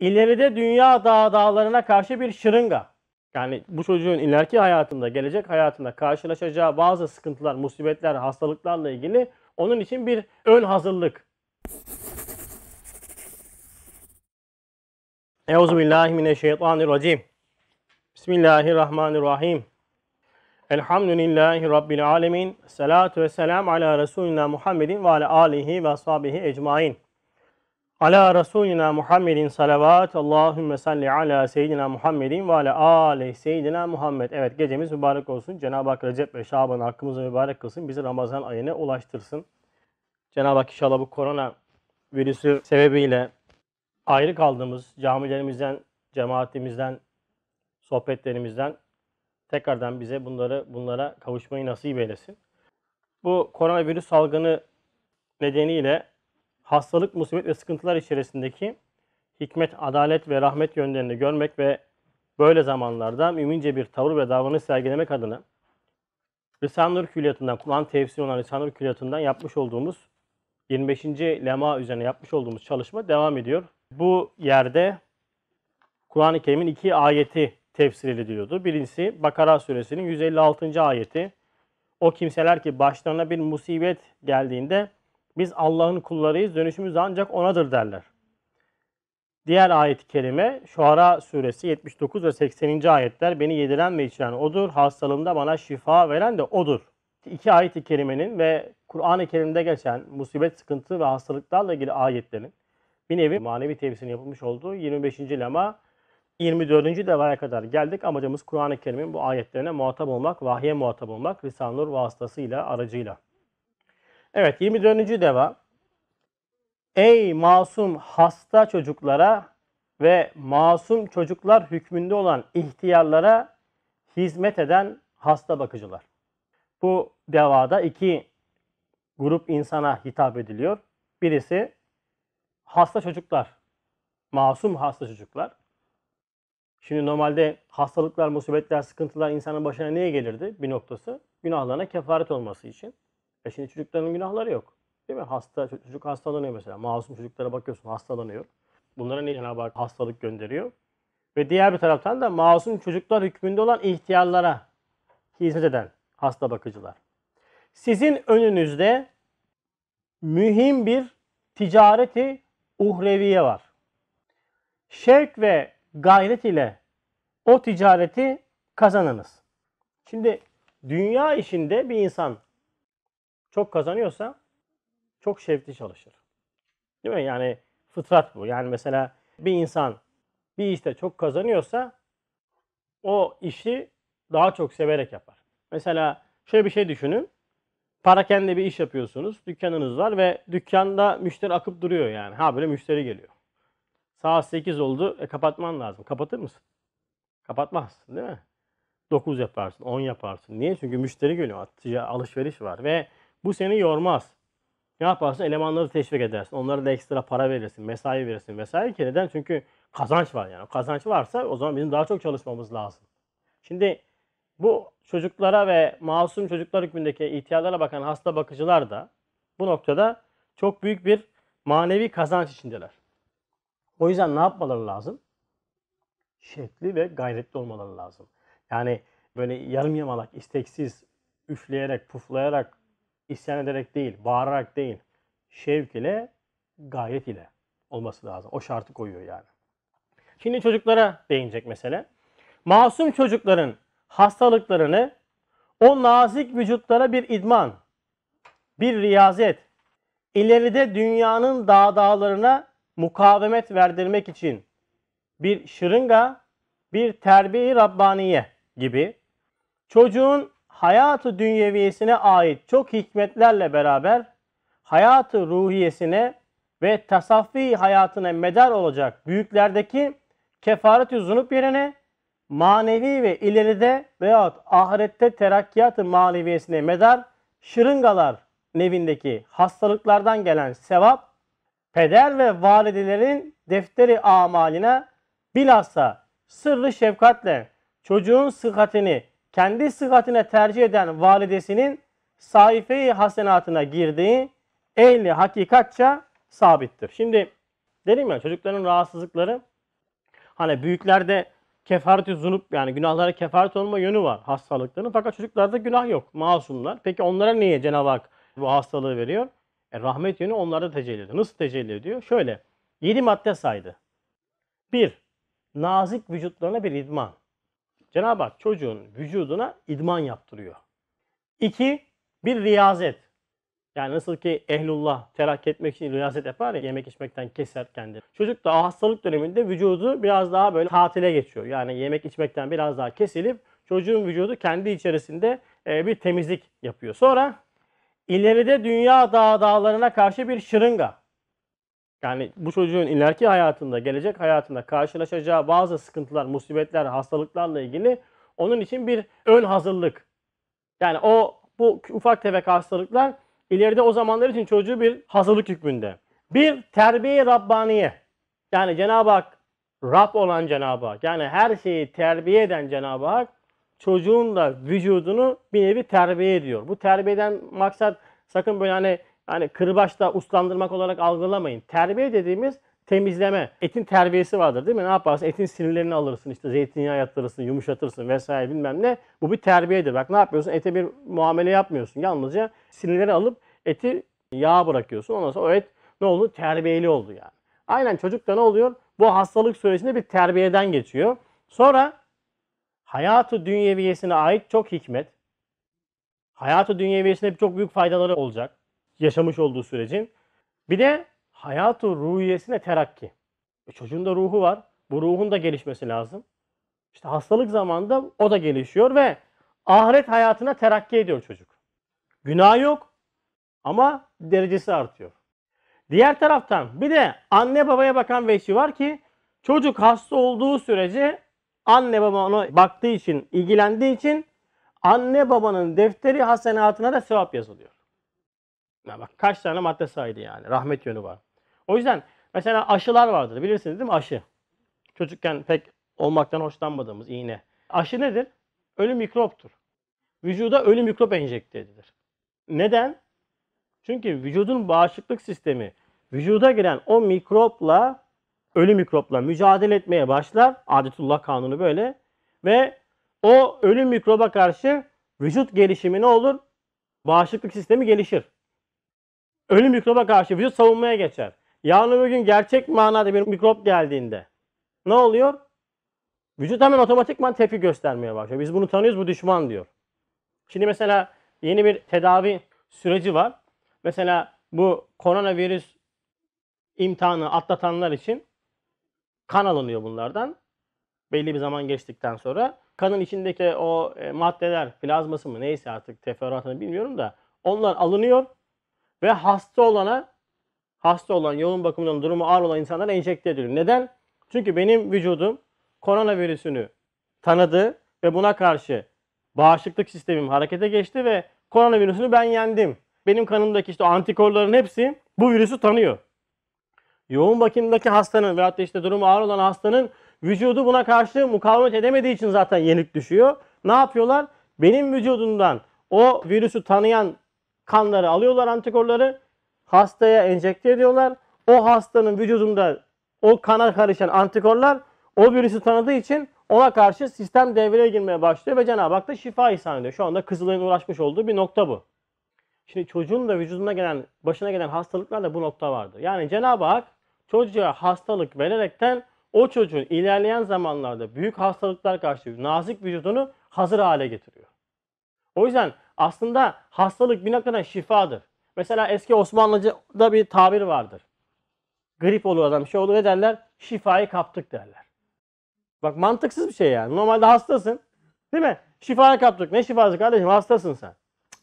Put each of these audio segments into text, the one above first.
İleride dünya dağ dağlarına karşı bir şırınga. Yani bu çocuğun ileriki hayatında, gelecek hayatında karşılaşacağı bazı sıkıntılar, musibetler, hastalıklarla ilgili onun için bir ön hazırlık. Euzubillahimineşşeytanirracim. Bismillahirrahmanirrahim. Elhamdülillahi Rabbil alemin. Salatu ve selam ala Resulina Muhammedin ve ala alihi ve ashabihi ecmain. Ala Resulina Muhammedin salavat. Allahümme salli ala Seyyidina Muhammedin ve ala ale Seyyidina Muhammed. Evet gecemiz mübarek olsun. Cenab-ı Hak Recep ve Şaban hakkımızı mübarek kılsın. Bizi Ramazan ayına ulaştırsın. Cenab-ı Hak inşallah bu korona virüsü sebebiyle ayrı kaldığımız camilerimizden, cemaatimizden, sohbetlerimizden tekrardan bize bunları bunlara kavuşmayı nasip eylesin. Bu koronavirüs salgını nedeniyle hastalık, musibet ve sıkıntılar içerisindeki hikmet, adalet ve rahmet yönlerini görmek ve böyle zamanlarda mümince bir tavır ve davranış sergilemek adına Risale-i Nur Külliyatından, Kur'an tefsiri olan Risale-i Nur Külliyatından yapmış olduğumuz 25. lema üzerine yapmış olduğumuz çalışma devam ediyor. Bu yerde Kur'an-ı Kerim'in iki ayeti tefsir ediliyordu. Birincisi Bakara suresinin 156. ayeti. O kimseler ki başlarına bir musibet geldiğinde biz Allah'ın kullarıyız, dönüşümüz ancak O'nadır derler. Diğer ayet-i kerime Şuara suresi 79 ve 80. ayetler beni yediren ve içiren odur. Hastalığımda bana şifa veren de odur. İki ayet-i kerimenin ve Kur'an-ı Kerim'de geçen musibet, sıkıntı ve hastalıklarla ilgili ayetlerin bir nevi manevi tefsirinin yapılmış olduğu 25. lema 24. levaya kadar geldik. Amacımız Kur'an-ı Kerim'in bu ayetlerine muhatap olmak, vahye muhatap olmak, Risale-i Nur vasıtasıyla, aracıyla. Evet 24. deva. Ey masum hasta çocuklara ve masum çocuklar hükmünde olan ihtiyarlara hizmet eden hasta bakıcılar. Bu devada iki grup insana hitap ediliyor. Birisi hasta çocuklar, masum hasta çocuklar. Şimdi normalde hastalıklar, musibetler, sıkıntılar insanın başına niye gelirdi bir noktası? Günahlarına kefaret olması için. E şimdi çocukların günahları yok. Değil mi? Hasta, çocuk hastalanıyor mesela. Masum çocuklara bakıyorsun hastalanıyor. Bunlara ne Cenab-ı Hak hastalık gönderiyor? Ve diğer bir taraftan da masum çocuklar hükmünde olan ihtiyarlara hizmet eden hasta bakıcılar. Sizin önünüzde mühim bir ticareti uhreviye var. Şevk ve gayret ile o ticareti kazanınız. Şimdi dünya işinde bir insan çok kazanıyorsa çok şevkli çalışır. Değil mi? Yani fıtrat bu. Yani mesela bir insan bir işte çok kazanıyorsa o işi daha çok severek yapar. Mesela şöyle bir şey düşünün. Parakende bir iş yapıyorsunuz. Dükkanınız var ve dükkanda müşteri akıp duruyor yani. Ha böyle müşteri geliyor. Saat 8 oldu. E, kapatman lazım. Kapatır mısın? Kapatmazsın değil mi? 9 yaparsın, 10 yaparsın. Niye? Çünkü müşteri geliyor. Alışveriş var ve bu seni yormaz. Ne yaparsın? Elemanları teşvik edersin. Onlara da ekstra para verirsin, mesai verirsin vesaire ki neden? Çünkü kazanç var yani. Kazanç varsa o zaman bizim daha çok çalışmamız lazım. Şimdi bu çocuklara ve masum çocuklar hükmündeki ihtiyarlara bakan hasta bakıcılar da bu noktada çok büyük bir manevi kazanç içindeler. O yüzden ne yapmaları lazım? Şekli ve gayretli olmaları lazım. Yani böyle yarım yamalak, isteksiz, üfleyerek, puflayarak isyan ederek değil, bağırarak değil, şevk ile, gayret ile olması lazım. O şartı koyuyor yani. Şimdi çocuklara değinecek mesele. Masum çocukların hastalıklarını o nazik vücutlara bir idman, bir riyazet, ileride dünyanın dağ dağlarına mukavemet verdirmek için bir şırınga, bir terbiye Rabbaniye gibi çocuğun hayatı dünyeviyesine ait çok hikmetlerle beraber hayatı ruhiyesine ve tasaffi hayatına medar olacak büyüklerdeki kefaret-i zunup yerine manevi ve ileride veyahut ahirette terakkiyatı maneviyesine medar şırıngalar nevindeki hastalıklardan gelen sevap peder ve validelerin defteri amaline bilhassa sırrı şefkatle çocuğun sıhhatini kendi sıgatine tercih eden validesinin sayfeyi hasenatına girdiği ehli hakikatça sabittir. Şimdi dedim ya çocukların rahatsızlıkları hani büyüklerde kefaret-i zunup yani günahlara kefaret olma yönü var hastalıkların. Fakat çocuklarda günah yok. Masumlar. Peki onlara niye Cenab-ı Hak bu hastalığı veriyor? E, rahmet yönü onlarda tecelli ediyor. Nasıl tecelli ediyor? Şöyle. Yedi madde saydı. Bir, nazik vücutlarına bir idman. Cenab-ı Hak çocuğun vücuduna idman yaptırıyor. İki, bir riyazet. Yani nasıl ki ehlullah terak etmek için riyazet yapar ya yemek içmekten keser kendini. Çocuk da hastalık döneminde vücudu biraz daha böyle tatile geçiyor. Yani yemek içmekten biraz daha kesilip çocuğun vücudu kendi içerisinde e, bir temizlik yapıyor. Sonra ileride dünya dağ dağlarına karşı bir şırınga. Yani bu çocuğun ileriki hayatında, gelecek hayatında karşılaşacağı bazı sıkıntılar, musibetler, hastalıklarla ilgili onun için bir ön hazırlık. Yani o bu ufak tefek hastalıklar ileride o zamanlar için çocuğu bir hazırlık hükmünde. Bir terbiye Rabbaniye. Yani Cenab-ı Hak Rab olan Cenab-ı Hak. Yani her şeyi terbiye eden Cenab-ı Hak çocuğun da vücudunu bir nevi terbiye ediyor. Bu terbiyeden maksat sakın böyle hani hani kırbaçla uslandırmak olarak algılamayın. Terbiye dediğimiz temizleme. Etin terbiyesi vardır değil mi? Ne yaparsın? Etin sinirlerini alırsın işte zeytinyağı yatırırsın, yumuşatırsın vesaire bilmem ne. Bu bir terbiyedir. Bak ne yapıyorsun? Ete bir muamele yapmıyorsun. Yalnızca sinirleri alıp eti yağ bırakıyorsun. Ondan sonra o et ne oldu? Terbiyeli oldu yani. Aynen çocuk da ne oluyor? Bu hastalık sürecinde bir terbiyeden geçiyor. Sonra hayatı dünyeviyesine ait çok hikmet. Hayatı dünyeviyesine çok büyük faydaları olacak yaşamış olduğu sürecin. Bir de hayatı ruhiyesine terakki. E çocuğun da ruhu var. Bu ruhun da gelişmesi lazım. İşte hastalık zamanında o da gelişiyor ve ahiret hayatına terakki ediyor çocuk. Günah yok ama derecesi artıyor. Diğer taraftan bir de anne babaya bakan vehşi var ki çocuk hasta olduğu sürece anne baba ona baktığı için, ilgilendiği için anne babanın defteri hasenatına da sevap yazılıyor. Ya bak kaç tane madde saydı yani. Rahmet yönü var. O yüzden mesela aşılar vardır. Bilirsiniz değil mi aşı? Çocukken pek olmaktan hoşlanmadığımız iğne. Aşı nedir? Ölü mikroptur. Vücuda ölü mikrop enjekte edilir. Neden? Çünkü vücudun bağışıklık sistemi vücuda giren o mikropla ölü mikropla mücadele etmeye başlar. Adetullah kanunu böyle. Ve o ölü mikroba karşı vücut gelişimi ne olur? Bağışıklık sistemi gelişir ölü mikroba karşı vücut savunmaya geçer. Yarın öbür gün gerçek manada bir mikrop geldiğinde ne oluyor? Vücut hemen otomatikman tepki göstermeye başlıyor. Biz bunu tanıyoruz, bu düşman diyor. Şimdi mesela yeni bir tedavi süreci var. Mesela bu koronavirüs imtihanı atlatanlar için kan alınıyor bunlardan. Belli bir zaman geçtikten sonra kanın içindeki o e, maddeler, plazması mı neyse artık teferruatını bilmiyorum da onlar alınıyor ve hasta olana hasta olan, yoğun bakımdan durumu ağır olan insanlara enjekte ediliyor. Neden? Çünkü benim vücudum korona virüsünü tanıdı ve buna karşı bağışıklık sistemim harekete geçti ve korona virüsünü ben yendim. Benim kanımdaki işte antikorların hepsi bu virüsü tanıyor. Yoğun bakımdaki hastanın veyahut da işte durumu ağır olan hastanın vücudu buna karşı mukavemet edemediği için zaten yenik düşüyor. Ne yapıyorlar? Benim vücudumdan o virüsü tanıyan kanları alıyorlar antikorları. Hastaya enjekte ediyorlar. O hastanın vücudunda o kana karışan antikorlar o virüsü tanıdığı için ona karşı sistem devreye girmeye başlıyor ve Cenab-ı Hak da şifa ihsan ediyor. Şu anda Kızılay'ın uğraşmış olduğu bir nokta bu. Şimdi çocuğun da vücuduna gelen, başına gelen hastalıklarda bu nokta vardı Yani Cenab-ı Hak çocuğa hastalık vererekten o çocuğun ilerleyen zamanlarda büyük hastalıklar karşı nazik vücudunu hazır hale getiriyor. O yüzden aslında hastalık bir noktadan şifadır. Mesela eski Osmanlıca'da bir tabir vardır. Grip olur adam şey olur ne derler? Şifayı kaptık derler. Bak mantıksız bir şey yani. Normalde hastasın. Değil mi? Şifayı kaptık. Ne şifası kardeşim? Hastasın sen.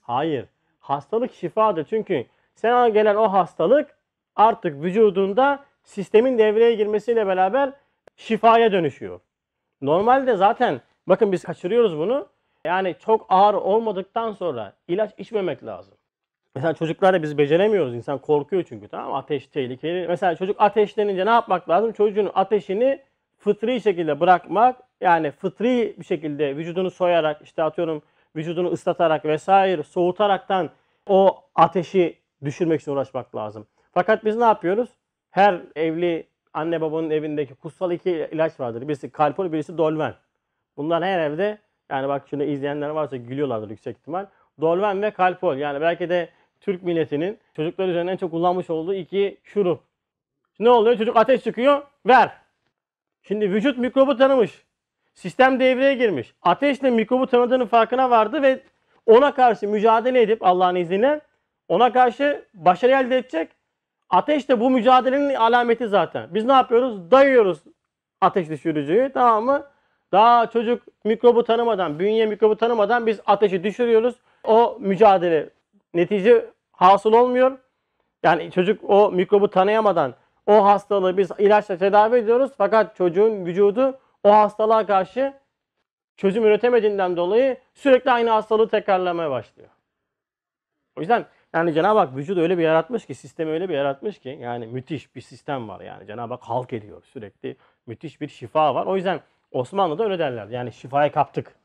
Hayır. Hastalık şifadır. Çünkü sana gelen o hastalık artık vücudunda sistemin devreye girmesiyle beraber şifaya dönüşüyor. Normalde zaten bakın biz kaçırıyoruz bunu. Yani çok ağır olmadıktan sonra ilaç içmemek lazım. Mesela çocuklarla biz beceremiyoruz. İnsan korkuyor çünkü tamam Ateş tehlikeli. Mesela çocuk ateşlenince ne yapmak lazım? Çocuğun ateşini fıtri şekilde bırakmak. Yani fıtri bir şekilde vücudunu soyarak işte atıyorum vücudunu ıslatarak vesaire soğutaraktan o ateşi düşürmek için uğraşmak lazım. Fakat biz ne yapıyoruz? Her evli anne babanın evindeki kutsal iki ilaç vardır. Birisi kalpol, birisi dolmen. Bunlar her evde yani bak şimdi izleyenler varsa gülüyorlardır yüksek ihtimal. Dolmen ve Kalpol yani belki de Türk milletinin çocuklar üzerinde en çok kullanmış olduğu iki şurup. Ne oluyor? Çocuk ateş çıkıyor. Ver. Şimdi vücut mikrobu tanımış. Sistem devreye girmiş. Ateşle mikrobu tanıdığının farkına vardı ve ona karşı mücadele edip Allah'ın izniyle ona karşı başarı elde edecek. Ateş de bu mücadelenin alameti zaten. Biz ne yapıyoruz? Dayıyoruz ateş düşürücüyü tamam mı? Daha çocuk mikrobu tanımadan, bünye mikrobu tanımadan biz ateşi düşürüyoruz. O mücadele netice hasıl olmuyor. Yani çocuk o mikrobu tanıyamadan o hastalığı biz ilaçla tedavi ediyoruz. Fakat çocuğun vücudu o hastalığa karşı çözüm üretemediğinden dolayı sürekli aynı hastalığı tekrarlamaya başlıyor. O yüzden yani Cenab-ı Hak vücudu öyle bir yaratmış ki, sistemi öyle bir yaratmış ki yani müthiş bir sistem var yani. Cenab-ı Hak halk ediyor sürekli. Müthiş bir şifa var. O yüzden Osmanlı'da öyle derler. Yani şifaya kaptık.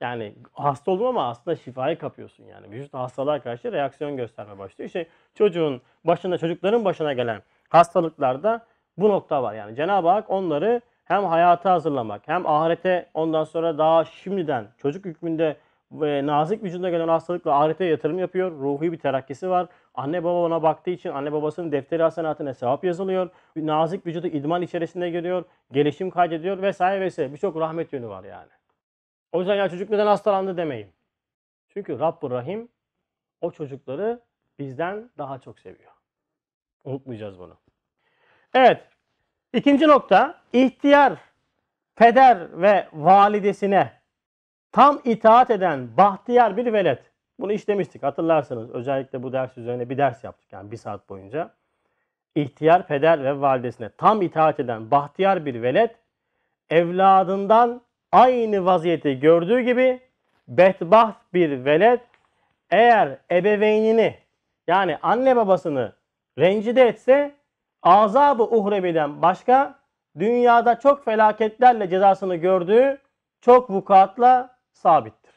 Yani hasta oldum ama aslında şifayı kapıyorsun yani. Vücut hastalığa karşı reaksiyon gösterme başlıyor. İşte çocuğun başına, çocukların başına gelen hastalıklarda bu nokta var. Yani Cenab-ı Hak onları hem hayata hazırlamak hem ahirete ondan sonra daha şimdiden çocuk hükmünde ve nazik vücuduna gelen hastalıkla ahirete yatırım yapıyor. Ruhi bir terakkisi var. Anne baba ona baktığı için anne babasının defteri hasenatına sevap yazılıyor. Nazik vücudu idman içerisinde giriyor. Gelişim kaydediyor vesaire vesaire. Birçok rahmet yönü var yani. O yüzden ya çocuk neden hastalandı demeyin. Çünkü Rabbur Rahim o çocukları bizden daha çok seviyor. Unutmayacağız bunu. Evet. İkinci nokta ihtiyar peder ve validesine tam itaat eden bahtiyar bir velet bunu işlemiştik hatırlarsanız özellikle bu ders üzerine bir ders yaptık yani bir saat boyunca. İhtiyar peder ve validesine tam itaat eden bahtiyar bir velet evladından aynı vaziyeti gördüğü gibi bedbaht bir velet eğer ebeveynini yani anne babasını rencide etse azabı uhreviden başka dünyada çok felaketlerle cezasını gördüğü çok vukuatla sabittir.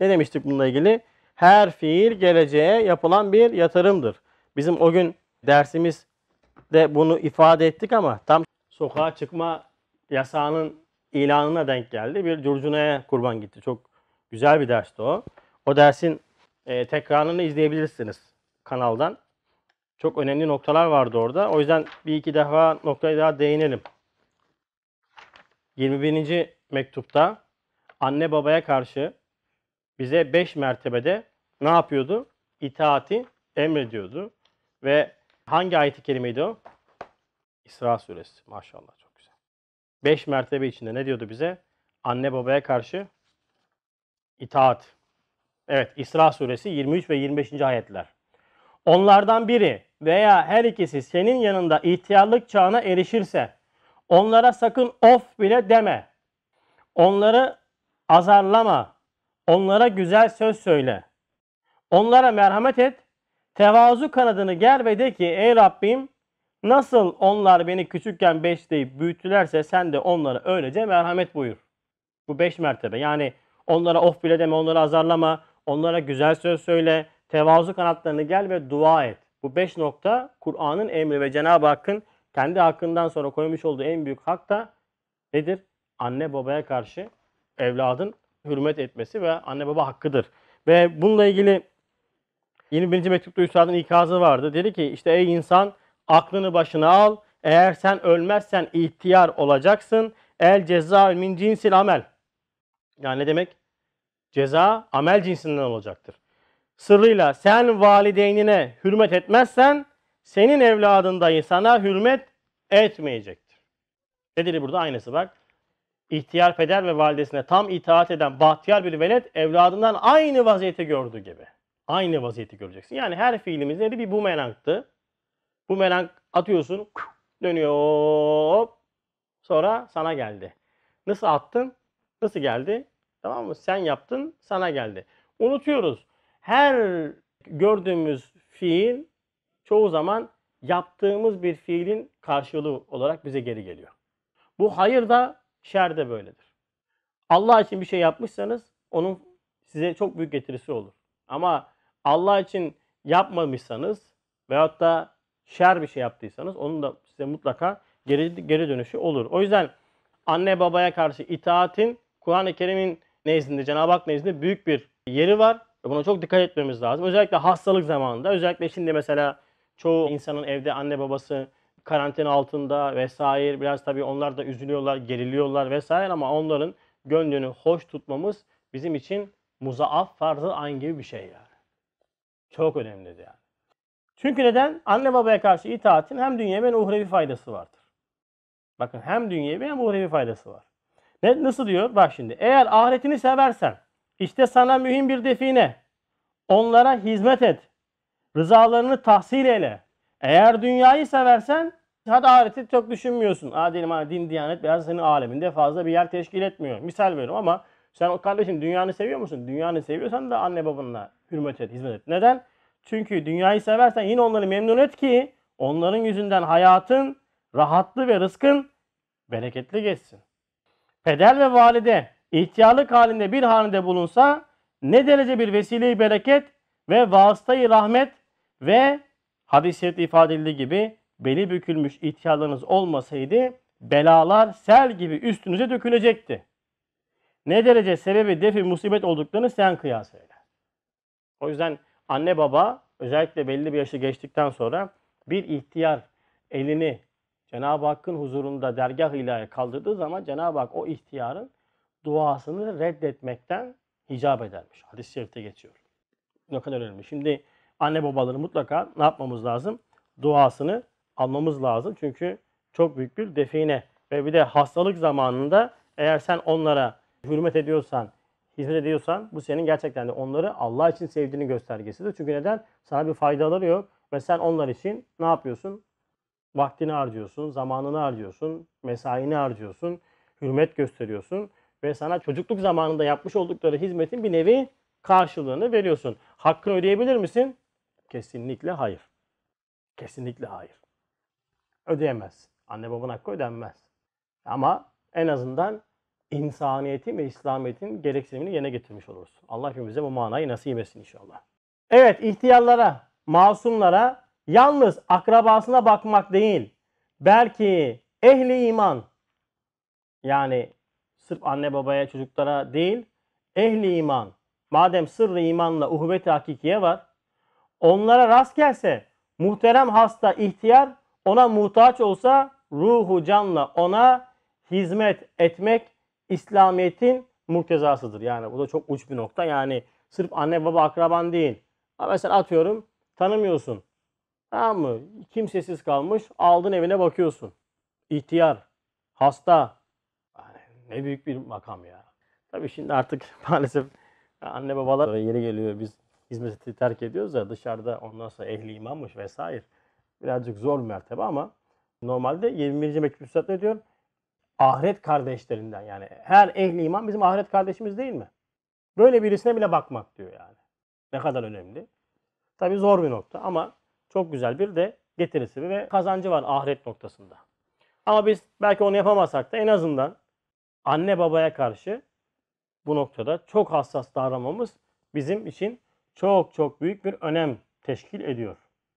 Ne demiştik bununla ilgili? her fiil geleceğe yapılan bir yatırımdır. Bizim o gün dersimiz de bunu ifade ettik ama tam sokağa çıkma yasağının ilanına denk geldi. Bir curcunaya kurban gitti. Çok güzel bir dersti o. O dersin e, tekrarını izleyebilirsiniz kanaldan. Çok önemli noktalar vardı orada. O yüzden bir iki defa noktaya daha değinelim. 21. mektupta anne babaya karşı bize beş mertebede ne yapıyordu? İtaati emrediyordu. Ve hangi ayet-i kerimeydi o? İsra suresi. Maşallah çok güzel. Beş mertebe içinde ne diyordu bize? Anne babaya karşı itaat. Evet İsra suresi 23 ve 25. ayetler. Onlardan biri veya her ikisi senin yanında ihtiyarlık çağına erişirse onlara sakın of bile deme. Onları azarlama Onlara güzel söz söyle. Onlara merhamet et. Tevazu kanadını ger ve de ki ey Rabbim nasıl onlar beni küçükken besleyip büyüttülerse sen de onlara öylece merhamet buyur. Bu beş mertebe. Yani onlara of bile deme, onları azarlama, onlara güzel söz söyle, tevazu kanatlarını gel ve dua et. Bu beş nokta Kur'an'ın emri ve Cenab-ı Hakk'ın kendi hakkından sonra koymuş olduğu en büyük hak da nedir? Anne babaya karşı evladın hürmet etmesi ve anne baba hakkıdır. Ve bununla ilgili 21. mektupta Üstad'ın ikazı vardı. Dedi ki işte ey insan aklını başına al. Eğer sen ölmezsen ihtiyar olacaksın. El ceza min cinsil amel. Yani ne demek? Ceza amel cinsinden olacaktır. Sırrıyla sen valideynine hürmet etmezsen senin evladın dahi sana hürmet etmeyecektir. Ne dedi burada? Aynısı bak ihtiyar peder ve validesine tam itaat eden bahtiyar bir veled evladından aynı vaziyeti gördüğü gibi. Aynı vaziyeti göreceksin. Yani her fiilimiz fiilimizde bir bumerangtı. Bumerang atıyorsun, dönüyor, hop, sonra sana geldi. Nasıl attın? Nasıl geldi? Tamam mı? Sen yaptın, sana geldi. Unutuyoruz. Her gördüğümüz fiil çoğu zaman yaptığımız bir fiilin karşılığı olarak bize geri geliyor. Bu hayır da Şer de böyledir. Allah için bir şey yapmışsanız onun size çok büyük getirisi olur. Ama Allah için yapmamışsanız veyahut da şer bir şey yaptıysanız onun da size mutlaka geri, geri dönüşü olur. O yüzden anne babaya karşı itaatin Kur'an-ı Kerim'in nezdinde, Cenab-ı Hak nezdinde büyük bir yeri var. Ve buna çok dikkat etmemiz lazım. Özellikle hastalık zamanında. Özellikle şimdi mesela çoğu insanın evde anne babası karantina altında vesaire biraz tabii onlar da üzülüyorlar, geriliyorlar vesaire ama onların gönlünü hoş tutmamız bizim için muzaaf farzı aynı gibi bir şey yani. Çok önemlidir yani. Çünkü neden? Anne babaya karşı itaatin hem dünyevi hem uhrevi faydası vardır. Bakın hem dünyevi hem uhrevi faydası var. Ne, nasıl diyor? Bak şimdi. Eğer ahiretini seversen işte sana mühim bir define. Onlara hizmet et. Rızalarını tahsil eyle. Eğer dünyayı seversen hadi ahireti çok düşünmüyorsun. Ha diyelim hani din, diyanet biraz senin aleminde fazla bir yer teşkil etmiyor. Misal veriyorum ama sen o kardeşim dünyanı seviyor musun? Dünyanı seviyorsan da anne babanla hürmet et, hizmet et. Neden? Çünkü dünyayı seversen yine onları memnun et ki onların yüzünden hayatın rahatlığı ve rızkın bereketli geçsin. Peder ve valide ihtiyarlık halinde bir halinde bulunsa ne derece bir vesile-i bereket ve vasıtayı rahmet ve Hadis-i şerifte ifade edildiği gibi beli bükülmüş ihtiyarlarınız olmasaydı belalar sel gibi üstünüze dökülecekti. Ne derece sebebi defi musibet olduklarını sen kıyas eyle. O yüzden anne baba özellikle belli bir yaşı geçtikten sonra bir ihtiyar elini Cenab-ı Hakk'ın huzurunda dergah ilahi kaldırdığı zaman Cenab-ı Hak o ihtiyarın duasını reddetmekten hicap edermiş. Hadis-i şerifte geçiyor. Ne kadar önemli. Şimdi anne babaları mutlaka ne yapmamız lazım? Duasını almamız lazım. Çünkü çok büyük bir define ve bir de hastalık zamanında eğer sen onlara hürmet ediyorsan, hizmet ediyorsan bu senin gerçekten de onları Allah için sevdiğini göstergesidir. Çünkü neden? Sana bir faydaları yok ve sen onlar için ne yapıyorsun? Vaktini harcıyorsun, zamanını harcıyorsun, mesaini harcıyorsun, hürmet gösteriyorsun ve sana çocukluk zamanında yapmış oldukları hizmetin bir nevi karşılığını veriyorsun. Hakkını ödeyebilir misin? Kesinlikle hayır. Kesinlikle hayır. Ödeyemez. Anne babanın hakkı ödenmez. Ama en azından insaniyetin ve İslamiyet'in gereksinimini yerine getirmiş oluruz. Allah hepimize bu manayı nasip etsin inşallah. Evet ihtiyarlara, masumlara yalnız akrabasına bakmak değil, belki ehli iman yani sırf anne babaya çocuklara değil, ehli iman. Madem sırrı imanla uhuvvet hakikiye var, onlara rast gelse muhterem hasta ihtiyar ona muhtaç olsa ruhu canla ona hizmet etmek İslamiyet'in muktezasıdır. Yani bu da çok uç bir nokta. Yani sırf anne baba akraban değil. Ama mesela atıyorum tanımıyorsun. Tamam mı? Kimsesiz kalmış. Aldın evine bakıyorsun. İhtiyar. Hasta. Yani ne büyük bir makam ya. Tabii şimdi artık maalesef anne babalar yeri geliyor biz hizmeti terk ediyoruz ya dışarıda ondan sonra ehli imammış vesaire. Birazcık zor bir mertebe ama normalde 21. mektup üstadına diyor ahiret kardeşlerinden yani her ehli imam bizim ahiret kardeşimiz değil mi? Böyle birisine bile bakmak diyor yani. Ne kadar önemli. Tabi zor bir nokta ama çok güzel bir de getirisi ve kazancı var ahiret noktasında. Ama biz belki onu yapamasak da en azından anne babaya karşı bu noktada çok hassas davranmamız bizim için çok çok büyük bir önem teşkil ediyor.